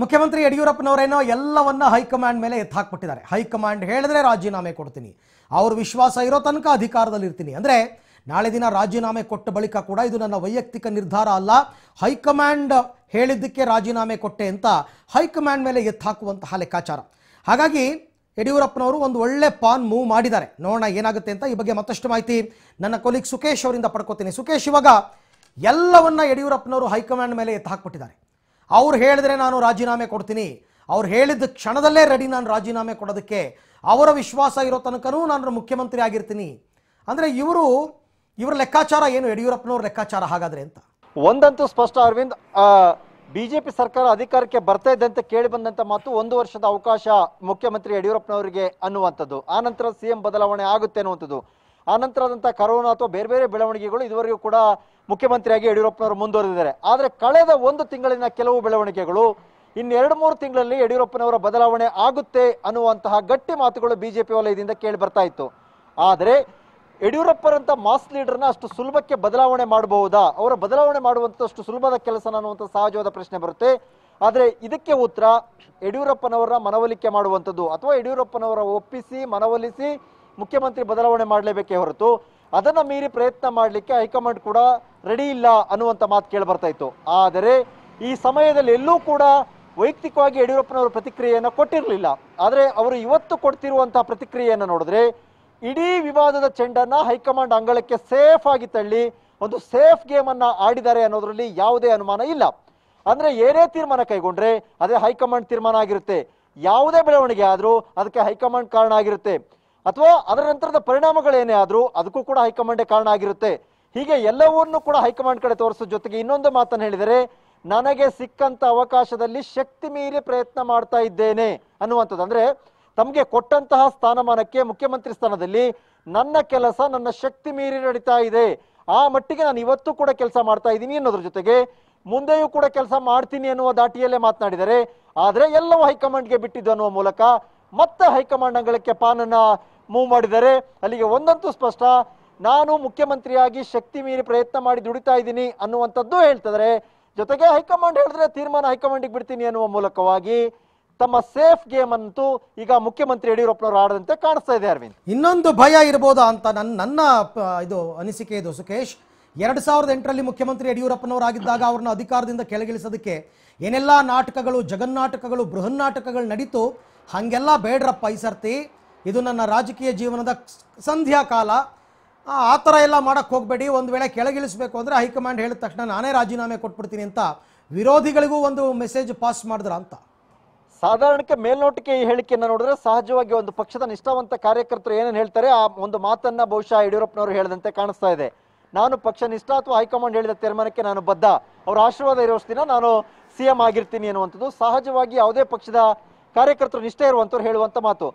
ಮುಖ್ಯಮಂತ್ರಿ ಯಡಿಯೂರಪ್ಪನವರೇನೋ ಎಲ್ಲವನ್ನ ಹೈಕಮಾಂಡ್ ಮೇಲೆ ಎತ್ತು ಹಾಕ್ಬಿಟ್ಟಿದ್ದಾರೆ ಹೈಕಮಾಂಡ್ ಹೇಳಿದ್ರೆ ರಾಜೀನಾಮೆ ಕೊಡ್ತೀನಿ ಅವ್ರ ವಿಶ್ವಾಸ ಇರೋ ತನಕ ಅಧಿಕಾರದಲ್ಲಿ ಇರ್ತೀನಿ ಅಂದರೆ ನಾಳೆ ದಿನ ರಾಜೀನಾಮೆ ಕೊಟ್ಟ ಬಳಿಕ ಕೂಡ ಇದು ನನ್ನ ವೈಯಕ್ತಿಕ ನಿರ್ಧಾರ ಅಲ್ಲ ಹೈಕಮಾಂಡ್ ಹೇಳಿದ್ದಕ್ಕೆ ರಾಜೀನಾಮೆ ಕೊಟ್ಟೆ ಅಂತ ಹೈಕಮಾಂಡ್ ಮೇಲೆ ಎತ್ತ ಹಾಕುವಂತಹ ಲೆಕ್ಕಾಚಾರ ಹಾಗಾಗಿ ಯಡಿಯೂರಪ್ಪನವರು ಒಂದು ಒಳ್ಳೆ ಪಾನ್ ಮೂವ್ ಮಾಡಿದ್ದಾರೆ ನೋಡೋಣ ಏನಾಗುತ್ತೆ ಅಂತ ಈ ಬಗ್ಗೆ ಮತ್ತಷ್ಟು ಮಾಹಿತಿ ನನ್ನ ಕೊಲಿಗ್ ಸುಖೇಶ್ ಅವರಿಂದ ಪಡ್ಕೋತೀನಿ ಸುಖೇಶ್ ಇವಾಗ ಎಲ್ಲವನ್ನ ಯಡಿಯೂರಪ್ಪನವರು ಹೈಕಮಾಂಡ್ ಮೇಲೆ ಎತ್ತು ಹಾಕ್ಬಿಟ್ಟಿದ್ದಾರೆ ಅವ್ರು ಹೇಳಿದ್ರೆ ನಾನು ರಾಜೀನಾಮೆ ಕೊಡ್ತೀನಿ ಅವ್ರು ಹೇಳಿದ ಕ್ಷಣದಲ್ಲೇ ರೆಡಿ ನಾನು ರಾಜೀನಾಮೆ ಕೊಡೋದಕ್ಕೆ ಅವರ ವಿಶ್ವಾಸ ಇರೋ ತನಕನೂ ನಾನು ಮುಖ್ಯಮಂತ್ರಿ ಆಗಿರ್ತೀನಿ ಅಂದರೆ ಇವರು ಇವರ ಲೆಕ್ಕಾಚಾರ ಏನು ಯಡಿಯೂರಪ್ಪನವ್ರ ಲೆಕ್ಕಾಚಾರ ಹಾಗಾದ್ರೆ ಅಂತ ಒಂದಂತೂ ಸ್ಪಷ್ಟ ಅರವಿಂದ್ ಬಿಜೆಪಿ ಸರ್ಕಾರ ಅಧಿಕಾರಕ್ಕೆ ಬರ್ತಾ ಇದ್ದಂತೆ ಕೇಳಿ ಬಂದಂತ ಮಾತು ಒಂದು ವರ್ಷದ ಅವಕಾಶ ಮುಖ್ಯಮಂತ್ರಿ ಯಡಿಯೂರಪ್ಪನವರಿಗೆ ಅನ್ನುವಂಥದ್ದು ಆನಂತರ ಸಿಎಂ ಬದಲಾವಣೆ ಆಗುತ್ತೆ ಅನ್ನುವಂಥದ್ದು ಆನಂತರದಂತಹ ಕರೋನಾ ಅಥವಾ ಬೇರೆ ಬೇರೆ ಬೆಳವಣಿಗೆಗಳು ಇದುವರೆಗೂ ಕೂಡ ಮುಖ್ಯಮಂತ್ರಿಯಾಗಿ ಯಡಿಯೂರಪ್ಪನವರು ಮುಂದುವರೆದಿದ್ದಾರೆ ಆದರೆ ಕಳೆದ ಒಂದು ತಿಂಗಳಿನ ಕೆಲವು ಬೆಳವಣಿಗೆಗಳು ಇನ್ನೆರಡು ಮೂರು ತಿಂಗಳಲ್ಲಿ ಯಡಿಯೂರಪ್ಪನವರ ಬದಲಾವಣೆ ಆಗುತ್ತೆ ಅನ್ನುವಂತಹ ಗಟ್ಟಿ ಮಾತುಗಳು ಬಿಜೆಪಿ ವಲಯದಿಂದ ಕೇಳಿ ಬರ್ತಾ ಇತ್ತು ಆದರೆ ಯಡಿಯೂರಪ್ಪರಂತ ಮಾಸ್ ಲೀಡರ್ನ ಅಷ್ಟು ಸುಲಭಕ್ಕೆ ಬದಲಾವಣೆ ಮಾಡಬಹುದಾ ಅವರ ಬದಲಾವಣೆ ಮಾಡುವಂಥ ಅಷ್ಟು ಸುಲಭದ ಕೆಲಸ ಅನ್ನುವಂಥ ಸಹಜವಾದ ಪ್ರಶ್ನೆ ಬರುತ್ತೆ ಆದರೆ ಇದಕ್ಕೆ ಉತ್ತರ ಯಡಿಯೂರಪ್ಪನವರ ಮನವೊಲಿಕೆ ಮಾಡುವಂಥದ್ದು ಅಥವಾ ಯಡಿಯೂರಪ್ಪನವರ ಒಪ್ಪಿಸಿ ಮನವೊಲಿಸಿ ಮುಖ್ಯಮಂತ್ರಿ ಬದಲಾವಣೆ ಮಾಡಲೇಬೇಕೇ ಹೊರತು ಅದನ್ನು ಮೀರಿ ಪ್ರಯತ್ನ ಮಾಡಲಿಕ್ಕೆ ಹೈಕಮಾಂಡ್ ಕೂಡ ರೆಡಿ ಇಲ್ಲ ಅನ್ನುವಂಥ ಮಾತು ಕೇಳಿ ಬರ್ತಾ ಇತ್ತು ಆದರೆ ಈ ಸಮಯದಲ್ಲಿ ಎಲ್ಲೂ ಕೂಡ ವೈಯಕ್ತಿಕವಾಗಿ ಯಡಿಯೂರಪ್ಪನವರು ಪ್ರತಿಕ್ರಿಯೆಯನ್ನು ಕೊಟ್ಟಿರಲಿಲ್ಲ ಆದರೆ ಅವರು ಇವತ್ತು ಕೊಡ್ತಿರುವಂತಹ ಪ್ರತಿಕ್ರಿಯೆಯನ್ನು ನೋಡಿದ್ರೆ ಇಡೀ ವಿವಾದದ ಚೆಂಡನ್ನು ಹೈಕಮಾಂಡ್ ಅಂಗಳಕ್ಕೆ ಸೇಫ್ ಆಗಿ ತಳ್ಳಿ ಒಂದು ಸೇಫ್ ಗೇಮನ್ನು ಆಡಿದ್ದಾರೆ ಅನ್ನೋದರಲ್ಲಿ ಯಾವುದೇ ಅನುಮಾನ ಇಲ್ಲ ಅಂದರೆ ಏನೇ ತೀರ್ಮಾನ ಕೈಗೊಂಡ್ರೆ ಅದೇ ಹೈಕಮಾಂಡ್ ತೀರ್ಮಾನ ಆಗಿರುತ್ತೆ ಯಾವುದೇ ಬೆಳವಣಿಗೆ ಆದರೂ ಅದಕ್ಕೆ ಹೈಕಮಾಂಡ್ ಕಾರಣ ಆಗಿರುತ್ತೆ ಅಥವಾ ಅದರ ನಂತರದ ಪರಿಣಾಮಗಳೇನೇ ಆದರೂ ಅದಕ್ಕೂ ಕೂಡ ಹೈಕಮಾಂಡೇ ಕಾರಣ ಆಗಿರುತ್ತೆ ಹೀಗೆ ಎಲ್ಲವನ್ನೂ ಕೂಡ ಹೈಕಮಾಂಡ್ ಕಡೆ ತೋರಿಸೋ ಜೊತೆಗೆ ಇನ್ನೊಂದು ಮಾತನ್ನು ಹೇಳಿದರೆ ನನಗೆ ಸಿಕ್ಕಂತ ಅವಕಾಶದಲ್ಲಿ ಶಕ್ತಿ ಮೀರಿ ಪ್ರಯತ್ನ ಮಾಡ್ತಾ ಇದ್ದೇನೆ ಅನ್ನುವಂಥದ್ದು ಅಂದ್ರೆ ತಮಗೆ ಕೊಟ್ಟಂತಹ ಸ್ಥಾನಮಾನಕ್ಕೆ ಮುಖ್ಯಮಂತ್ರಿ ಸ್ಥಾನದಲ್ಲಿ ನನ್ನ ಕೆಲಸ ನನ್ನ ಶಕ್ತಿ ಮೀರಿ ನಡೀತಾ ಇದೆ ಆ ಮಟ್ಟಿಗೆ ನಾನು ಇವತ್ತು ಕೂಡ ಕೆಲಸ ಮಾಡ್ತಾ ಇದ್ದೀನಿ ಅನ್ನೋದ್ರ ಜೊತೆಗೆ ಮುಂದೆಯೂ ಕೂಡ ಕೆಲಸ ಮಾಡ್ತೀನಿ ಅನ್ನುವ ದಾಟಿಯಲ್ಲೇ ಮಾತನಾಡಿದರೆ ಆದರೆ ಎಲ್ಲವೂ ಹೈಕಮಾಂಡ್ಗೆ ಬಿಟ್ಟಿದ್ದು ಅನ್ನುವ ಮೂಲಕ ಮತ್ತೆ ಹೈಕಮಾಂಡ್ ಅಂಗಳಕ್ಕೆ ಪಾನನ್ನ ಮೂವ್ ಮಾಡಿದ್ದಾರೆ ಅಲ್ಲಿಗೆ ಒಂದಂತೂ ಸ್ಪಷ್ಟ ನಾನು ಮುಖ್ಯಮಂತ್ರಿಯಾಗಿ ಶಕ್ತಿ ಮೀರಿ ಪ್ರಯತ್ನ ಮಾಡಿ ದುಡಿತಾ ಇದ್ದೀನಿ ಅನ್ನುವಂಥದ್ದು ಹೇಳ್ತಿದ್ದಾರೆ ಜೊತೆಗೆ ಹೈಕಮಾಂಡ್ ಹೇಳಿದ್ರೆ ತೀರ್ಮಾನ ಹೈಕಮಾಂಡಿಗೆ ಬಿಡ್ತೀನಿ ಅನ್ನುವ ಮೂಲಕವಾಗಿ ತಮ್ಮ ಸೇಫ್ ಗೇಮ್ ಅಂತೂ ಈಗ ಮುಖ್ಯಮಂತ್ರಿ ಯಡಿಯೂರಪ್ಪನವರು ಆಡದಂತೆ ಕಾಣಿಸ್ತಾ ಇದೆ ಅರವಿಂದ್ ಇನ್ನೊಂದು ಭಯ ಇರ್ಬೋದಾ ಅಂತ ನನ್ನ ನನ್ನ ಇದು ಅನಿಸಿಕೆ ಇದು ಸುಖೇಶ್ ಎರಡು ಸಾವಿರದ ಎಂಟರಲ್ಲಿ ಮುಖ್ಯಮಂತ್ರಿ ಯಡಿಯೂರಪ್ಪನವರಾಗಿದ್ದಾಗ ಅವ್ರನ್ನ ಅಧಿಕಾರದಿಂದ ಕೆಳಗಿಳಿಸೋದಕ್ಕೆ ಏನೆಲ್ಲ ನಾಟಕಗಳು ಜಗನ್ನಾಟಕಗಳು ಬೃಹನ್ನಾಟಕಗಳು ನಡೀತು ಹಂಗೆಲ್ಲ ಬೇಡ್ರಪ್ಪ ಈ ಸರ್ತಿ ಇದು ನನ್ನ ರಾಜಕೀಯ ಜೀವನದ ಸಂಧ್ಯಾಕಾಲ ಆ ಥರ ಎಲ್ಲ ಮಾಡೋಕ್ಕೆ ಹೋಗಬೇಡಿ ಒಂದು ವೇಳೆ ಕೆಳಗಿಳಿಸಬೇಕು ಅಂದರೆ ಹೈಕಮಾಂಡ್ ಹೇಳಿದ ತಕ್ಷಣ ನಾನೇ ರಾಜೀನಾಮೆ ಕೊಟ್ಬಿಡ್ತೀನಿ ಅಂತ ವಿರೋಧಿಗಳಿಗೂ ಒಂದು ಮೆಸೇಜ್ ಪಾಸ್ ಮಾಡಿದ್ರ ಅಂತ ಸಾಧಾರಣಕ್ಕೆ ಮೇಲ್ನೋಟಕ್ಕೆ ಈ ಹೇಳಿಕೆಯನ್ನು ನೋಡಿದ್ರೆ ಸಹಜವಾಗಿ ಒಂದು ಪಕ್ಷದ ನಿಷ್ಠಾವಂತ ಕಾರ್ಯಕರ್ತರು ಏನೇನು ಹೇಳ್ತಾರೆ ಆ ಒಂದು ಮಾತನ್ನ ಬಹುಶಃ ಯಡಿಯೂರಪ್ಪನವರು ಹೇಳಿದಂತೆ ಕಾಣಿಸ್ತಾ ಇದೆ ನಾನು ಪಕ್ಷ ನಿಷ್ಠ ಅಥವಾ ಹೈಕಮಾಂಡ್ ಹೇಳಿದ ತೀರ್ಮಾನಕ್ಕೆ ನಾನು ಬದ್ಧ ಅವರ ಆಶೀರ್ವಾದ ಇರುವಷ್ಟಿನ ನಾನು ಸಿಎಂ ಆಗಿರ್ತೀನಿ ಅನ್ನುವಂಥದ್ದು ಸಹಜವಾಗಿ ಯಾವುದೇ ಪಕ್ಷದ ಕಾರ್ಯಕರ್ತರು ನಿಷ್ಠೆ ಇರುವಂಥವ್ರು ಹೇಳುವಂಥ ಮಾತು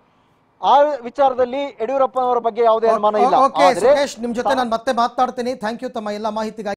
ಆ ವಿಚಾರದಲ್ಲಿ ಯಡಿಯೂರಪ್ಪನವರ ಬಗ್ಗೆ ಯಾವುದೇ ಅನುಮಾನ ಇಲ್ಲ ನಿಮ್ ಜೊತೆ ನಾನು ಮತ್ತೆ ಮಾತಾಡ್ತೀನಿ ಥ್ಯಾಂಕ್ ಯು ತಮ್ಮ ಎಲ್ಲ ಮಾಹಿತಿಗಾಗಿ